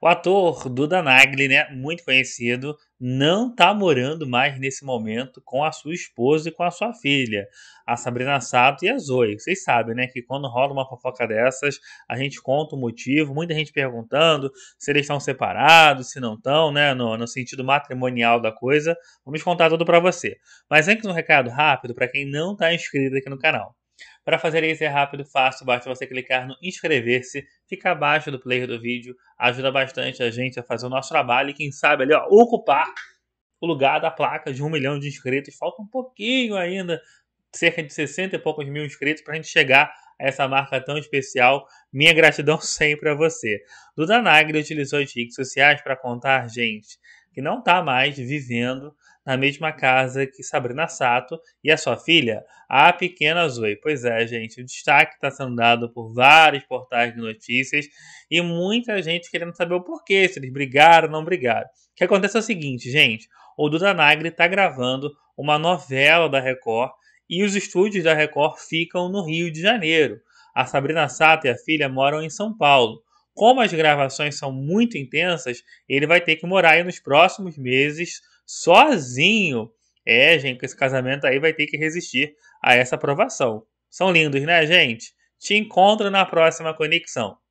O ator Duda Nagli, né, muito conhecido, não está morando mais nesse momento com a sua esposa e com a sua filha, a Sabrina Sato e a Zoe. Vocês sabem, né, que quando rola uma fofoca dessas, a gente conta o motivo, muita gente perguntando se eles estão separados, se não estão, né, no, no, sentido matrimonial da coisa. Vamos contar tudo para você. Mas antes um recado rápido para quem não está inscrito aqui no canal. Para fazer isso é rápido e fácil, basta você clicar no inscrever-se, fica abaixo do player do vídeo, ajuda bastante a gente a fazer o nosso trabalho e quem sabe ali, ó, ocupar o lugar da placa de um milhão de inscritos. Falta um pouquinho ainda, cerca de 60 e poucos mil inscritos para a gente chegar a essa marca tão especial. Minha gratidão sempre a você. Duda Nagri utilizou as redes sociais para contar, gente, que não está mais vivendo na mesma casa que Sabrina Sato e a sua filha, a pequena Zoe. Pois é, gente, o destaque está sendo dado por vários portais de notícias e muita gente querendo saber o porquê, se eles brigaram ou não brigaram. O que acontece é o seguinte, gente, o Duda Nagri está gravando uma novela da Record e os estúdios da Record ficam no Rio de Janeiro. A Sabrina Sato e a filha moram em São Paulo como as gravações são muito intensas, ele vai ter que morar aí nos próximos meses sozinho. É, gente, esse casamento aí vai ter que resistir a essa aprovação. São lindos, né, gente? Te encontro na próxima conexão.